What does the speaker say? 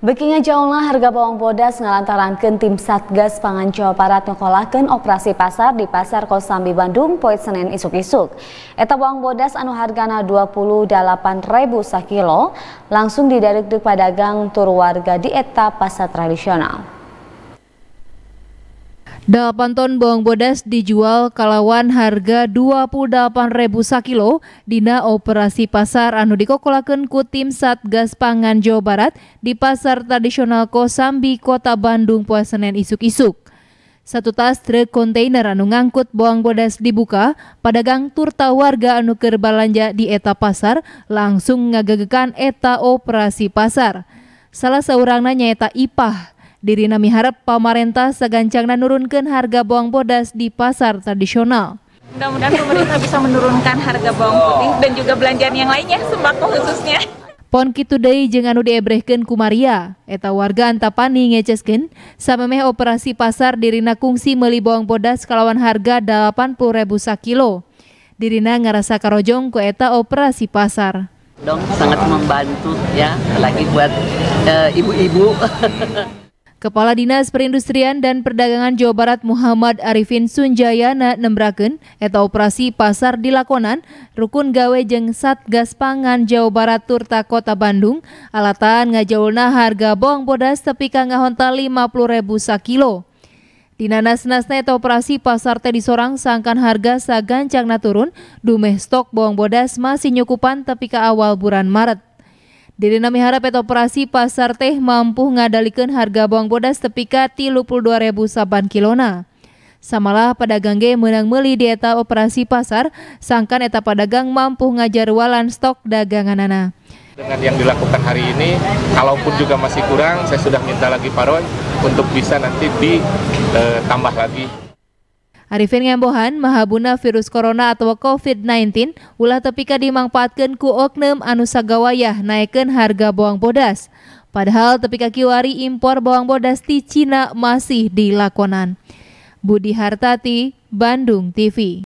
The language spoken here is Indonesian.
Bekinya jauhlah harga bawang bodas ke tim Satgas Pangan Jawa Barat ngokolakan operasi pasar di Pasar Kosambi Bandung poin Senin isuk-isuk. Eta bawang bodas anu hargana 28 ribu sakilo langsung didarik di padagang tur warga di eta pasar tradisional. 8 ton bawang bodas dijual kalawan harga 28000 sakilo dina operasi pasar anu dikokolakeun ku tim Satgas Pangan Jawa Barat di pasar tradisional Kosambi Kota Bandung poe Senin isuk-isuk. Satu tas truk kontainer anu ngangkut bawang bodas dibuka, padagang turta warga anu keur balanja di eta pasar langsung ngagegekan eta operasi pasar. Salah seorangnya nyaeta Ipah. Dirina miharap pemerintah sagancangna nurunkan harga bawang bodas di pasar tradisional. Mudah-mudahan pemerintah bisa menurunkan harga bawang putih dan juga belanjaan yang lainnya, sembako khususnya. Pon kitu deui jangan udah diebrehkeun Kumaria, eta warga Antapani sama samemeh operasi pasar dirina kungsi meli bawang bodas kalawan harga ribu sakilo. Dirina ngerasa karojong ku eta operasi pasar. Dong sangat membantu ya, lagi buat eh, ibu-ibu. E, Kepala Dinas Perindustrian dan Perdagangan Jawa Barat Muhammad Arifin Sunjayana nembraken eta operasi pasar dilakonan rukun gawe jeng Satgas Pangan Jawa Barat Turta Kota Bandung alatan ngajaulna harga bawang bodas tepi ka puluh 50.000 sakilo. Tina nasna eta operasi pasar teh disorang sangkan harga sagancangna turun dumeh stok bawang bodas masih nyukupan tepi ka awal bulan Maret. Nami harap et operasi pasar teh mampu ngadalikan harga bawang bodas tepika 32.000 saban kilona. Samalah pedagang ge menang meli di eta operasi pasar, sangkan eta pedagang mampu ngajar walan stok anak. Dengan yang dilakukan hari ini, kalaupun juga masih kurang, saya sudah minta lagi paron untuk bisa nanti ditambah eh, lagi. Arifin Ngembohan, mahabuna virus corona atau COVID-19, ulah tepika dimangfaatkan ku oknum anu sagawayah naikkan harga bawang bodas. Padahal tepika kiwari impor bawang bodas di Cina masih dilakonan. Budi Hartati, Bandung TV.